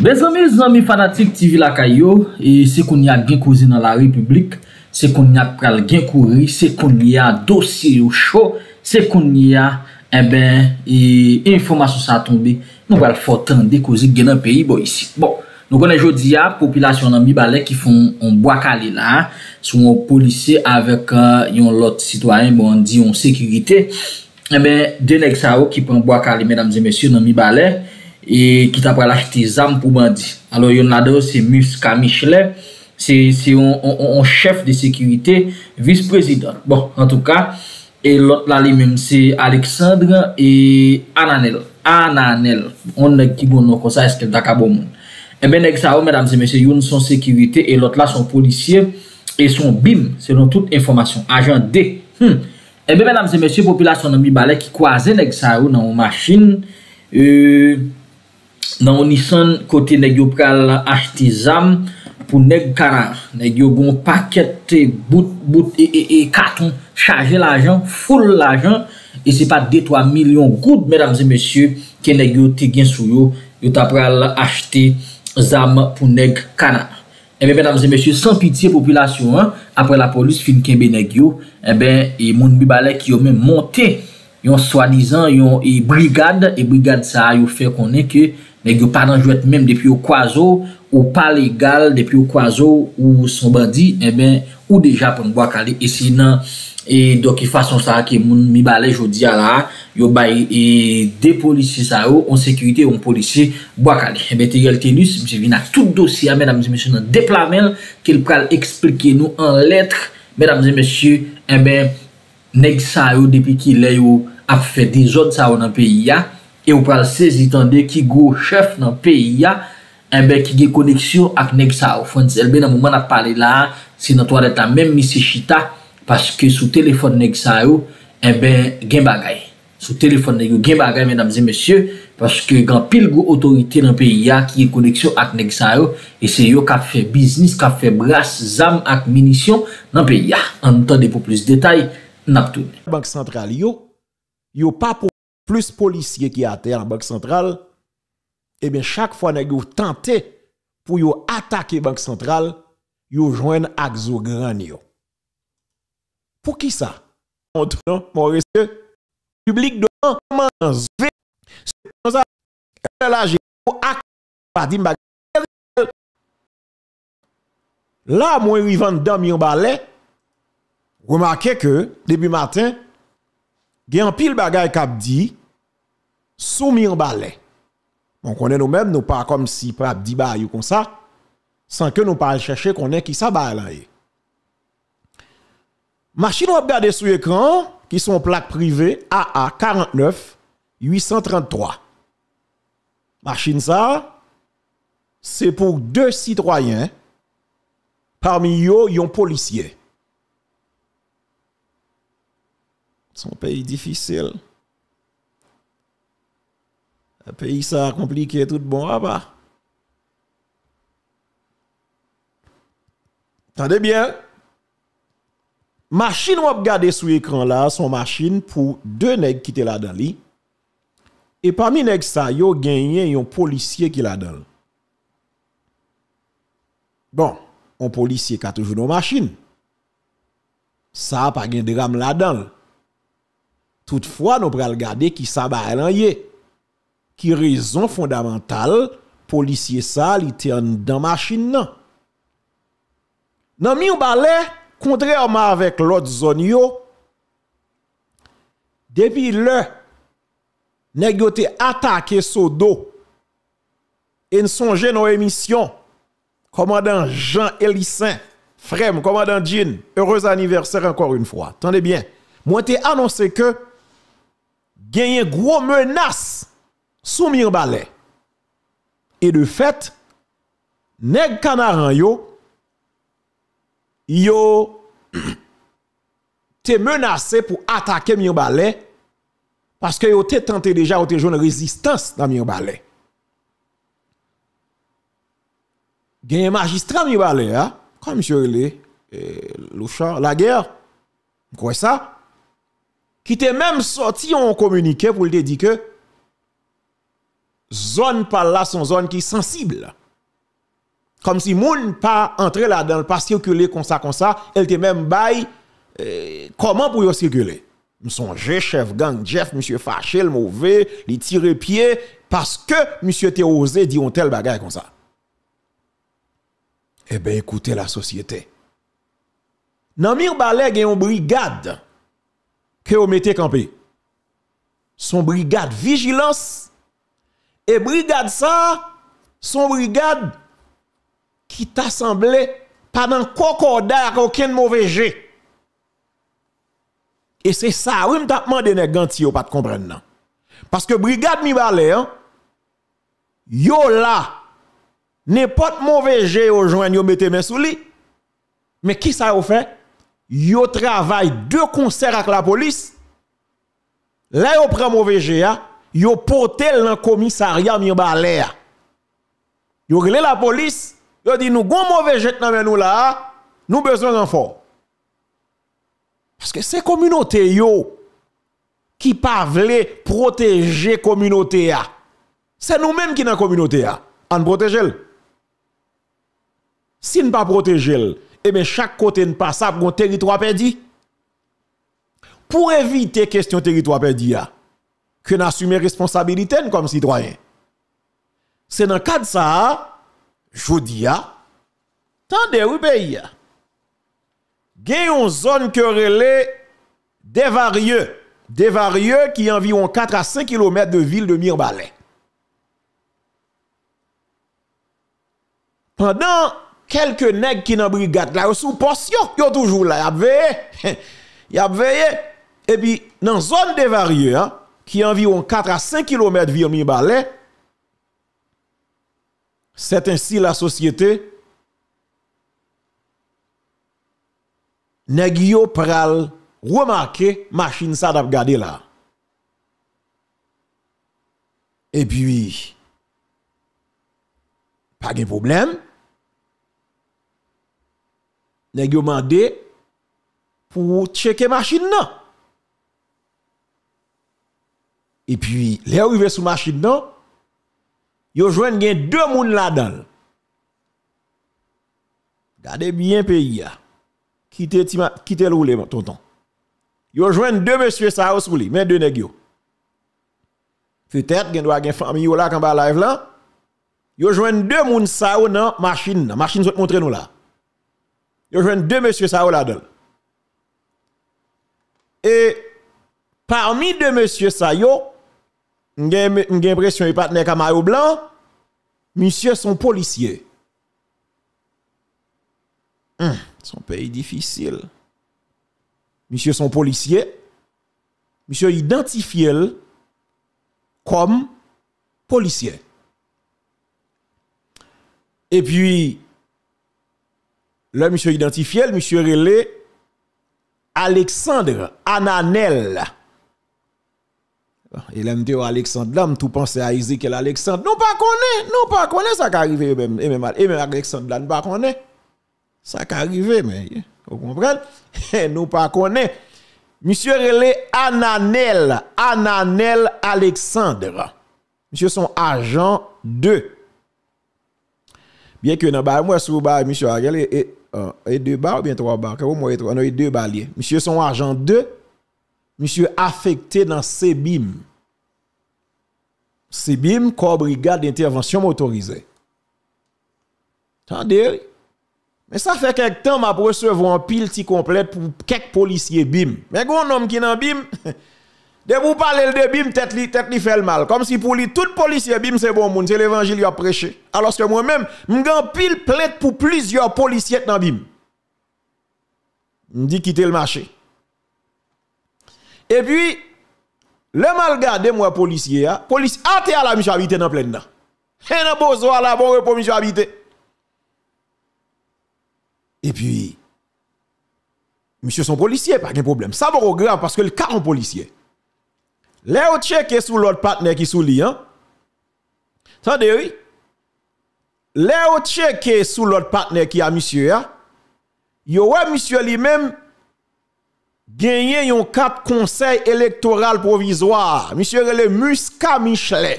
Benzami, zanmi fanatik TV lakay yo e Se kon ni a gen kouze nan la republik Se kon ni a pral gen kouri Se kon ni a dosi yo chou Se kon ni a, e eh ben, e informasyon sa tombe Nou wèl fotan de kouze gen an peyi bo yisi Bon, nou konen jodi ya, popilasyon nan mi bale ki fon On bo akali la, sou an polise avèk eh, yon loti sitwaryen Bon, di yon sekirite E ben, denek sa ou ki fon bo akali, mèdams e mèsyou nan mi bale E kit apre la chite zam pou bandi Alo yon lade ou se Muska Michele Se yon chef de sekirite Vis prezidor Bon, an tou ka E lot la li menm se Aleksandre E Ananel Ananel On ne ki bon nou kon sa eske daka bon moun E men nek sa ou menam se mesye yon son sekirite E lot la son polisye E son bim, selon tout informasyon Ajan de hmm. E eh menam se mesye popilasyon nan mi bale Ki kwa ze nek sa ou nan ou machin E... Euh, nan ou nisan kote negyo pral achte zam pou neg kanar. Negyo goun pakete, bout, bout, e, e, e, katon, chaje l'ajan, foule l'ajan, e se pa 2-3 milyon goud, menamze mesye, ke negyo te gen sou yo, yo tap pral achte zam pou neg kanar. Ebe eh menamze mesye, san pitiye popilasyon, apre la polis fin kenbe negyo, ebe, eh e moun bi bale ki yo men monte, yon swanizan, yon e brigade, e brigade sa a yo fe konen ke, Mèk yo padan jwèt mèm depi yo kwazo ou pa legal depi yo kwazo ou sombandi, e eh bè, ou deja pou mbo akali. E sinan, e do ki fason sa a ke moun mibalej yo di ala a, yo baye de polisi sa yo, on sekurite, on polisi, mbo akali. E eh bè, te yel tenus, mse vinak tout dosi eh a, mèdam zi mse nan deplamel, kel pral eksplike nou an letre, mèdam zi mse, e bè, nek sa yo depi ki lè yo ap fè de zot sa yo nan peyi a, E ou pral sezitande ki gwo chef nan peyi ya, enbe ki ge koneksyon ak neg sa ou. Fondize, elbe nan mouman ak pale la, se nan toal etan menmise chita, paske sou telefon neg sa ou, enbe gen bagay. Sou telefon neg yo gen bagay, menamze mesye, paske gan pil gwo otorite nan peyi ya, ki ge koneksyon ak neg sa ou, e se yo ka fe biznis, ka fe bras, zam ak minisyon, nan peyi ya. An ton de pou plus detay, naptoun. plus policiers qui à la Banque centrale, Et eh bien, chaque fois que vous tentez pour vous attaquer Banque centrale, vous jouez. Axo Granio. Pour qui ça? Maintenant, mon public de commence. C'est Là, j'ai Là, moi, vivant dans mon balai, remarquez que, début matin, gen en pile bagay kap di soumis en balai. On est nous-mêmes, nous pas comme si pas dit comme ça sans que nous pas chercher qu'on est qui ça bail Machine ou regarder sur écran qui sont plaques privées AA 49 833. Machine ça c'est pour deux citoyens parmi eux un policier. Son peyi difisil. E peyi sa komplike tout bon rapa. Tande bien. Mashi nou ap gade sou ekran la, son mashi pou de neg ki te la dan li. E pami neg sa, yo genyen yon polisye ki la dan. Bon, yon polisye katou jounou mashi. Sa pa genye dram la dan l. Toutefois, nous prenons regarder qui ça Qui raison fondamentale, policier ça, il était dans machine Non, le mi ou contrairement avec l'autre zone yo, depuis le, nèg yo te attaqué dos et nous songeons nos émissions, commandant Jean Elissin, frère, commandant Jean, heureux anniversaire encore une fois. Attendez bien. Moi, t'ai annoncé que une gros menace sous Mirbalet. Et de fait, nèg Kanaran yo yo te menacé pour attaquer Mirbalet parce que yo te tenté déjà ou te une résistance dans Mirbalet. Gagne magistrat Mirbalet hein? comme M. Lé, eh, la guerre. Quoi ça? qui était même sorti en communiqué pour le dire que zone par là sont zone qui sensible. Comme si moun pas entrer là-dedans, pas circuler comme ça, comme ça, elle était même bail euh, comment pour y circuler. M'songe, chef gang Jeff, monsieur fâché, le mauvais, il tire pied, parce que monsieur te osé dire un tel bagaille comme ça. Eh bien, écoutez la société. Namir Balè gen yon brigade que vous mettez campé. Son brigade vigilance et brigade ça, son brigade qui t'assemblait pendant pas dans avec aucun mauvais jeu. Et c'est ça, oui, des demandé de pas de comprendre Parce que brigade mi balé hein, yo là n'importe mauvais jet au joint yo mettez mes sous lit Mais qui ça vous fait yo travaille deux concert avec la police. Là, yo prend mauvais GA, hein. yo portent dans commissariat mi l'air. Yo relé la police, yo dit nous gon mauvais jet nan nous là, hein. nous besoin renfort. Parce que c'est communautés yo qui pas protéger protéger communauté hein. C'est nous-mêmes qui dans communauté a, on protège si ne pas protéger, eh bien, chaque côté ne passe pas un territoire perdu. Pour éviter question territoire perdu, que n'assumer responsabilité comme citoyen. C'est dans le cadre de ça, je dis, attendez, oui, pays. une zone que des varieux. Des varieux qui environ 4 à 5 km de ville de Mirbalet. Pendant quelques nègres qui dans brigade là sous portion, yo toujours là y a veillé y a et puis dans zone de varieux hein, qui environ 4 à 5 km via balais c'est ainsi la société nèg yo pral remarquer machine ça d'ap là et puis pas de problème nèg yo mandé pour checker machine non et puis les arrivé sous machine non yo rejoint deux personnes là-dedans Gardez bien pays Quittez quittez le roulé tonton. Yo rejoint deux messieurs ça sous li, mais deux nèg yo. Peut-être gen doit gen famille là quand ba live là. Yo rejoint deux moun ça non machine, machine sont montrer nous là y a deux messieurs Sayo là-dedans. Et parmi deux messieurs ça yo, j'ai l'impression pas de camarot Blanc, monsieur son policier. Hmm, son pays difficile. Monsieur son policier. Monsieur identifié comme policier. Et puis, le monsieur identifié, le monsieur relé Alexandre Ananel. Il aime je Alexandre, là, tout pense à Ezekiel Alexandre. Non, pas connaît, non, pas connaît, ça qui arrive, et même, et même, Alexandre, Nous ne pas connaît. Ça qui arrive, mais, vous comprenez? Nous pas connaît. Monsieur relé Ananel, Ananel Alexandre. Monsieur son agent 2. Bien que dans pas moi, sous le monsieur, et un euh, et deux barres ou bien trois barres Quand vous trois, deux baliers. Monsieur son argent deux, monsieur affecté dans Sebim. Sebim, corps brigade d'intervention motorisée. Tandis Mais ça fait quelques temps, m'a recevoir un pile si complète pour quelques policiers bim. Mais un homme qui est dans bim, De vous parler de Bim, tête li, tête li fait le mal. Comme si pour lui, tout policier, Bim, c'est bon monde, c'est l'évangile qu'il a prêché. Alors que moi-même, m'gan pile plainte pour plusieurs policiers dans Bim. dis quitter le marché. Et puis, le mal gardé, moi, policier, hein. a, police, athée à la mission habité dans plein dedans. Et dans besoin la bon repos, mission habité. Et puis, monsieur son policier, pas de problème. Ça, va au grave, parce que le cas en policier. Lè ou tchè kè sou lòt patnè ki sou li, an? San de wè? Lè ou tchè kè sou lòt patnè ki a misyè, an? Yo wè misyè li mèm genye yon kat konsey elektoral provizwa. Misyè wè le muska michle.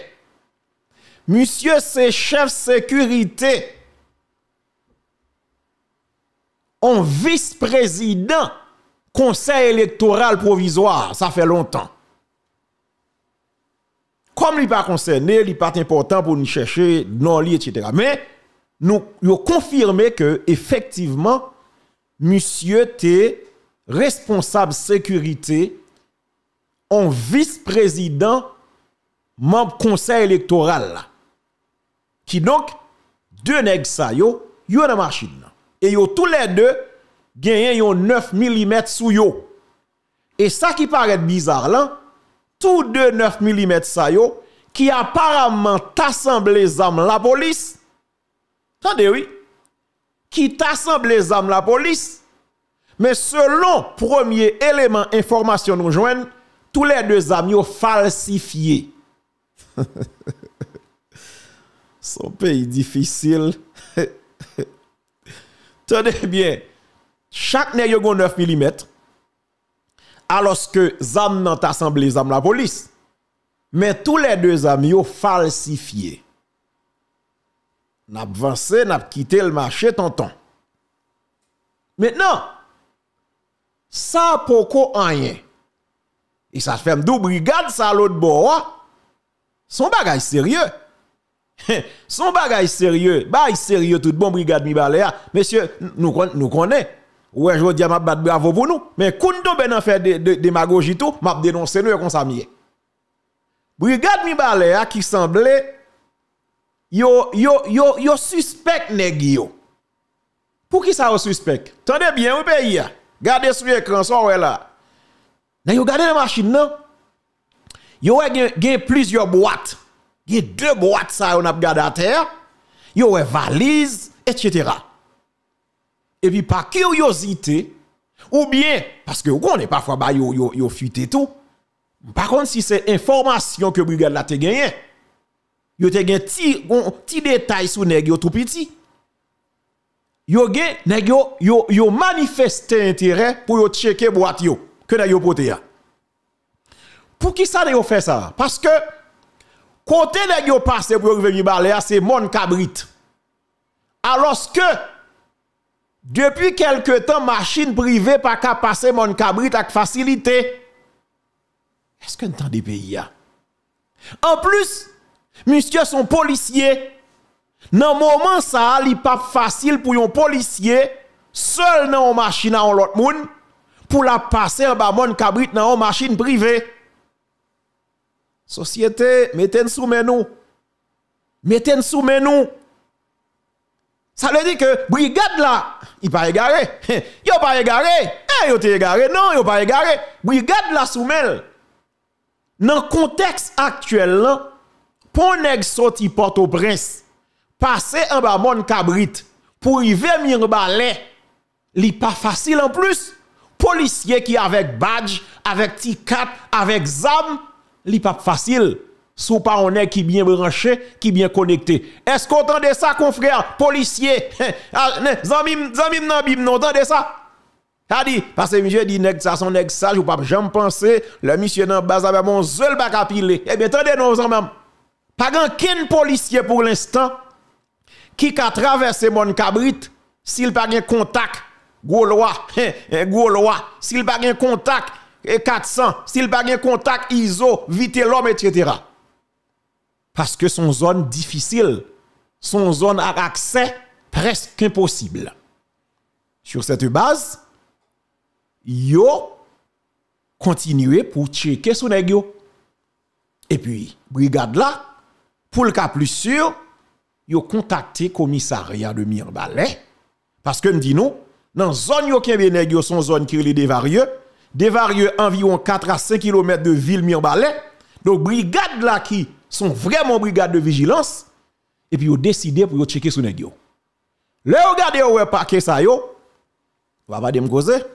Misyè se chèf sekurite an vis prezident konsey elektoral provizwa. Sa fè lontan. Comme il n'est pas concerné, il n'est pas important pour nous chercher non etc. Mais nous avons confirmé que, effectivement, monsieur était responsable sécurité en vice-président membre conseil électoral. Qui donc, deux nègres ça, yo, yo une machine. Et yo tous les deux, gagné 9 mm sous yo. Et ça qui paraît bizarre là, tout de 9 mm sa yo, ki aparamant tasemble zanm la polis, tande oui, ki tasemble zanm la polis, men selon premier eleman informasyon nou jwen, tou lè de zanm yo falsifiye. Son peyi difisil. Tande bien, chak ne yo gon 9 mm, aloske zan nan tasan blizan la polis. Men tou le de zan yo falsifiye. Nap vansen, nap kite l mache, tantan. Men nan, sa poko anyen, i e sa fèm dou brigade sa lout bo, son bagay serye. Son bagay serye, bagay serye tout bon brigade mi bale ya, mesye nou konen. Ouais, je dis, m'a bat bravo pour nous. Mais quand ben dans fait de, de, démagogie tout, m'a dénoncé nous comme ça mieux. Brigade mi balé qui semblait yo yo yo yo suspect neg yo. Pour qui ça yo suspect Tendez bien au pays. Gardez sur l'écran ça ouais là. Nan yo gardez la machine non. Yo ouais gen plusieurs boîtes. Gen deux boîtes ça on a gade à terre. Yo ouais valise etc et puis par curiosité, ou bien, parce que vous connaissez parfois, bah, yo, yo, yo tout. Par contre, si c'est information que brigade la te gagné, yo te gagné ti, ti détail sur nèg yo tout petit. Yo gen nèg yo, yo, manifeste intérêt pour yo checker boîte yo, que vous yo pote ya. Pour qui ça yo fait ça? Parce que, côté nèg yo passe pour yo revenir balé, c'est mon cabrit. Alors que, depuis quelque temps, machine privée pas qu'à passer mon cabrit avec facilité. Est-ce que temps des pays hein? En plus, monsieur sont policiers. Dans moment ça, il pas facile pour un policier seul dans une machine à l'autre monde pour la passer en bas mon cabrit dans une machine privée. Société, mettez-nous sous nous. Mettez-nous sous nous. Sa le di ke, bou yi gade la, yi pa e gare, yo pa e gare, yo te e gare, non, yo pa e gare, bou yi gade la soumel. Nan konteks aktuel lan, pou neg soti porto prens, pase an ba mon kabrit, pou yi ve mi an ba le, li pa fasil an plus. Polisye ki avek badj, avek tikat, avek zam, li pa fasil. sous pas on est qui bien branché, qui bien connecté. Est-ce qu'on entendez ça, confrère, policier, ah, zambim zambim nan bim, non, entendez ça? Ça dit, parce que monsieur dit, nèg ça, son nèg sage, ou pas jamais penser, le monsieur dans bas avec mon seul pas Eh bien, attendez, non, même. Pas grand policier pour l'instant, qui a traversé mon cabrit, s'il pas un contact, gaulois. Gaulois gros eh, s'il pas un contact, 400, eh, s'il pas un contact, ISO, vite l'homme, etc parce que son zone difficile, son zone à accès presque impossible. Sur cette base, yo continue pour checker son ego. Et puis brigade là pour le cas plus sûr, yo contacté commissariat de Mirbalet parce que me dit nous dans zone yo qui y son zone qui est des dévarieux, environ 4 à 5 km de ville Mirbalet. Donc brigade là qui sont vraiment brigade de vigilance et puis ont décidé pour checker sous Là gens. Le regardez ou paquet ça yo. Va pas me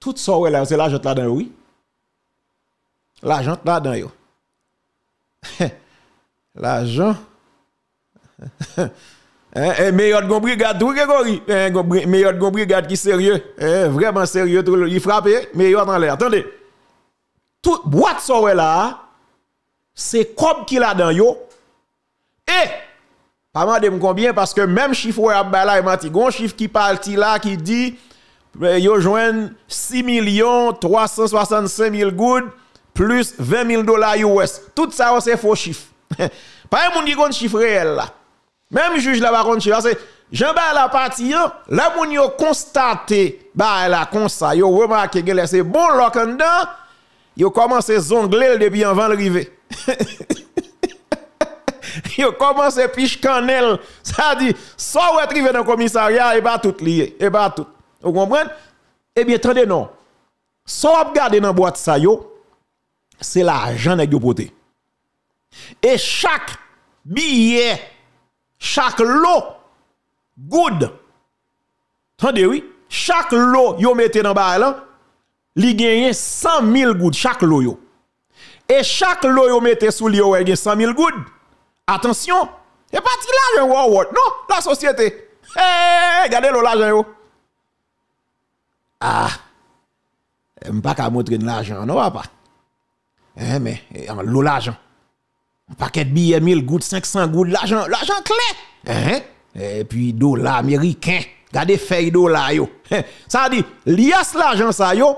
Tout ça là c'est l'argent là dedans oui. L'argent là dedans yo. l'argent eh, eh, meilleur de brigade, tout Grégory. Eh, meilleur de brigade qui est sérieux. Eh, vraiment sérieux, tout le, il frappe, meilleur dans l'air. Attendez. Tout boîte ça là, c'est comme qui l'a dans yo. Et pas mal de combien parce que même chiffre ouais là et chiffre qui parle là qui dit euh, yo joué 6 365 000 good plus 20 000 dollars US. Tout ça c'est faux chiffre. pas un monde qui un chiffre réel là. Même juge là pas un chiffre c'est Jean ba la partie hein, là moun yo constaté ba la comme yo remarqué que c'est bon l'okandan. Yo commencé zongler depuis avant Ils yo commencé piche canel. Ça dit, soit vous arrivez dans le commissariat, et pas tout lié, et pas tout. Vous comprenez? Eh bien, attendez, non. Soit vous regardez dans la boîte ça, yo, c'est l'argent que vous Et chaque billet, chaque lot, good. Attendez, oui. Chaque lot, yo mettez dans le bar li gagne 100 000 gouttes chaque loyo. Et chaque loyo mette sous li gagne 100 000 gouttes. Attention, et de l'argent wow, wow. Non, la société. Eh, regardez l'argent Ah. Je ne pas qu'à montrer l'argent, non pas. Eh mais l'argent. Un paquet de billets 1000 gouttes, 500 gouttes, l'argent, l'argent clé. Eh, et puis dollar américain. Regardez feuille dollar yo. Ça dit, lias l'argent ça yo,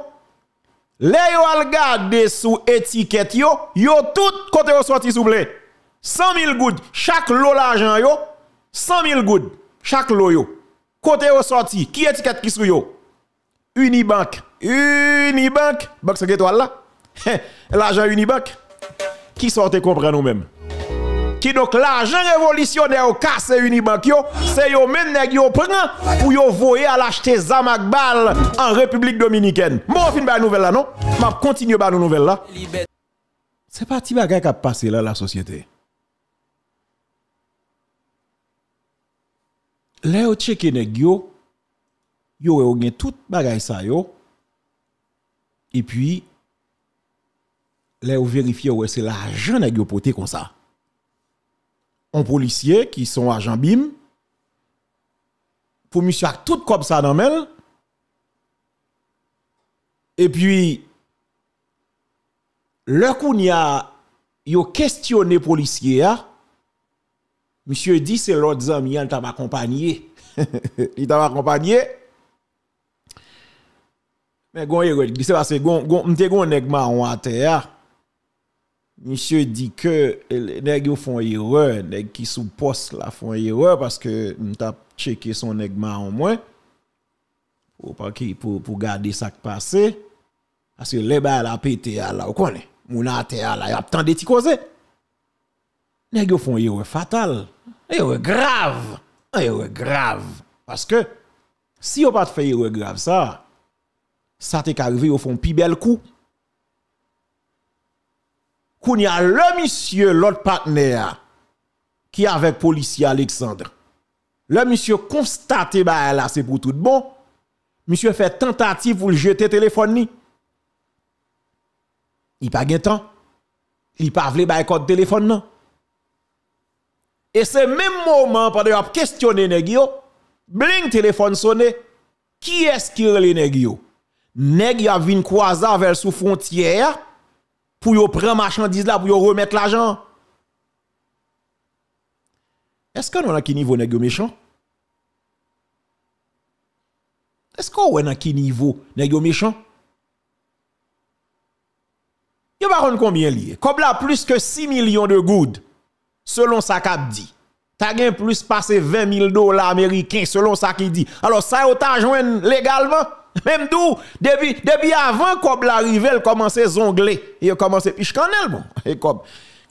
les yo al gade sous étiquette yo, yo tout côté yo sorti vous plaît. 100 000 goud, chaque lot l'argent yo, 100 000 goud, chaque lot yo. Côté yo sorti, qui étiquette qui sou yo? Unibank. Unibank, banque c'est étoiles là. l'argent Unibank. Qui sortait comprendre nous-mêmes? qui donc l'argent révolutionnaire au casse Unibank yo, c'est yo même nèg yo prend pour yo voyer à l'acheter zamak bal en République dominicaine. Bon, fin ba nouvelle là non M'a continue ba nouvelle là. C'est parti bagay qui passé là la société. Là yo checké nèg yo e yo gen tout bagay ça yo. Et puis là yo vérifier ouais e c'est l'argent nèg yo poté comme ça un policier qui sont agent BIM, pour monsieur avec tout comme ça dans mel Et puis, le qu'on y a, yo questionné policier, hein. monsieur dit c'est l'autre ami, il t'a accompagné. il t'a accompagné. Mais gon, il dit, c'est parce que gon, gon, m'te gon nèg marron à hein. Monsieur dit que les gens font erreur, les qui sous poste là font erreur parce que m't'a checké son nèg en moins pour pour pour garder ça qui passé parce que les ba la pété là ou connaît mon ont là y a tant de causer les gens font erreur fatale erreur grave erreur grave parce que si on pas fait erreur grave ça ça t'est arrivé au fond plus bel coup koun ya le misye lout patnè a, ki avek polisi Aleksandre. Le misye konstate ba el ase pou tout bon, misye fè tentatif voul jete telefon ni. I pa gen tan, i pa vle ba ekot telefon nan. E se menm mouman, pande yo ap kestyone negi yo, bling telefon sonè, ki eskirele negi yo. Negi yo vin kwaza vel sou fontyè a, pour yo prendre marchandise là pour yon remettre l'argent. Est-ce qu'on a qui niveau nèg méchant Est-ce qu'on a qui niveau nèg méchant va pas combien lié. Comme là plus que 6 millions de gouttes, selon sa cap dit. as gagné plus passé 20 000 dollars américains selon ça qui dit. Alors ça yo t'a joué légalement même d'où, depuis, depuis avant la l'arrivée, elle commençait à zongler. Il commençait à picher bon. Et comme,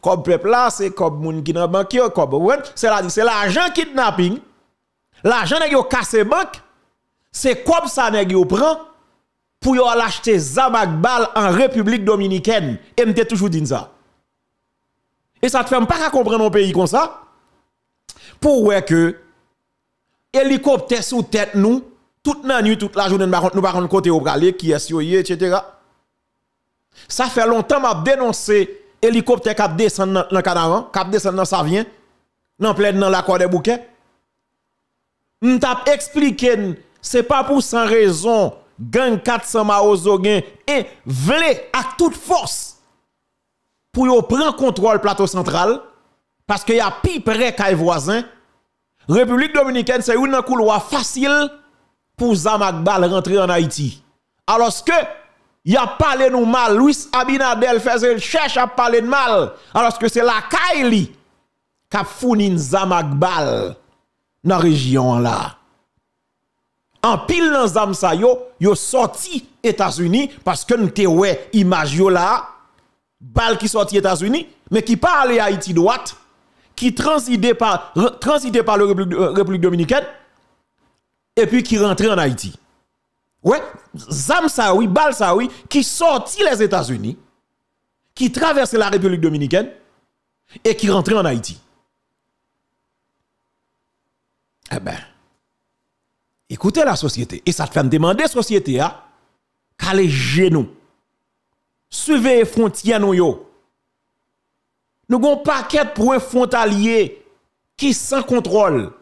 Comme peuple là, c'est comme moun qui n'a banque, ouais c'est la, c'est l'argent kidnapping. L'argent n'est pas banque. C'est comme ça n'est prend pour aller acheter Zamak en République Dominicaine. Et m'te toujours dit ça. Et ça te fait pas comprendre un pays comme ça. Pour ouais que, hélicoptère sous tête nous, toute la nuit, toute la journée, nous parlons de côté au aller, qui est etc. Ça fait longtemps que je dénoncé l'hélicoptère qui descend dans le canavan, qui descend dans Savien, dans plein dans croix des bouquets. Nous t'expliquons, expliqué, c'est pas pour sans raison, gang 400 maozogen et vle à toute force pour prendre contrôle plateau central parce qu'il y a pire près voisin. République dominicaine, c'est une couloir facile pour Zamakbal rentrer en Haïti. Alors que, il a parlé nous mal. Louis Abinadel faisait le cherche à parler de mal. Alors que c'est la Kylie qui a fourni Zamakbal dans la région là. En pile dans zam sa yo, yo sorti États-Unis parce que nous te image là, Bal qui sorti États-Unis, mais qui pas allé Haïti droite, qui transite par transité par la euh, République dominicaine et puis qui rentrait en Haïti. Ouais, Zam Saoui, Bal Saoui, qui sortit les États-Unis, qui traversait la République dominicaine et qui rentrait en Haïti. Eh ben, écoutez la société. Et ça te fait me demander, société, à hein, qu'elle genou, Suivez les frontières, nous, yo. Nous avons un paquet pour un frontalier qui sans contrôle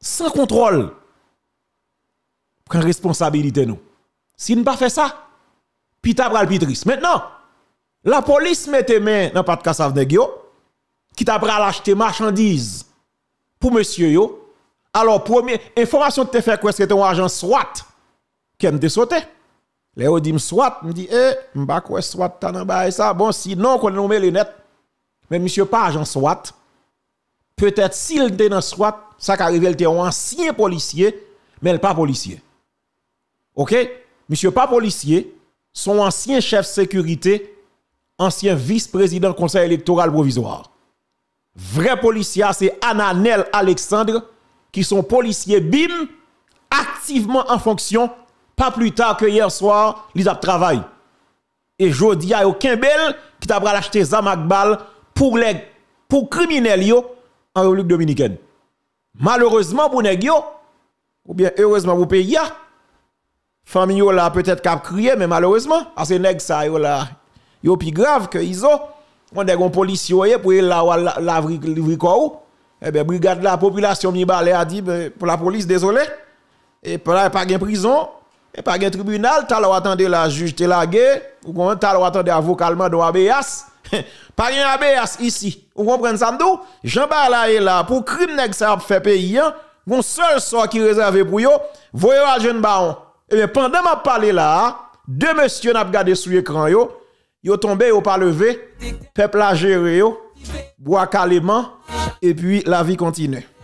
sans contrôle, prend responsabilité nous. Si nous pas fait ça, pita pral pitris. Maintenant, la police mette main dans pas de de yo, qui t'a pral acheter marchandises pour monsieur yo. Alors, première information que tu fait, quoi, c'est un agent SWAT qui sauter. sauté. Léo dit SWAT, me dit, eh, m'ba quoi SWAT t'en ça. Bon, sinon, qu'on nous met les net. Mais monsieur pas agent SWAT peut-être s'il était dans SWAT, ça qui arrive, un ancien policier, mais il pas policier. OK Monsieur pas policier, son ancien chef de sécurité, ancien vice-président du conseil électoral provisoire. Vrai policier, c'est Ananel Alexandre, qui sont policiers BIM, activement en fonction, pas plus tard que hier soir, ils ont travaillé. Et je dis a aucun bel qui t'a acheté Zamak Bal pour les pour criminels yo en République dominicaine. Malheureusement pour nèg ou bien heureusement pour pays les familles là peut-être qu'a mais malheureusement parce que sont ça yo là yo plus grave que iso on des policiers pour la la, la eh bien brigade la population mi a dit ben, pour la police désolé et pas pas de prison et pas de tribunal t'as attendre la juge t'es lagué ou t'as attendre avocalement de ABS Pas rien ici. Vous comprenez ça Jean Bala est là pour crime nèg ça fait payer. Hein. mon seul sort qui réservé pour vous, voyez à jeune baron. Et eh bien pendant m'a parler là, deux messieurs n'a regardé sur l'écran yo, yo tombé yo pas levé, fait a géré yo, bois calément et puis la vie continue.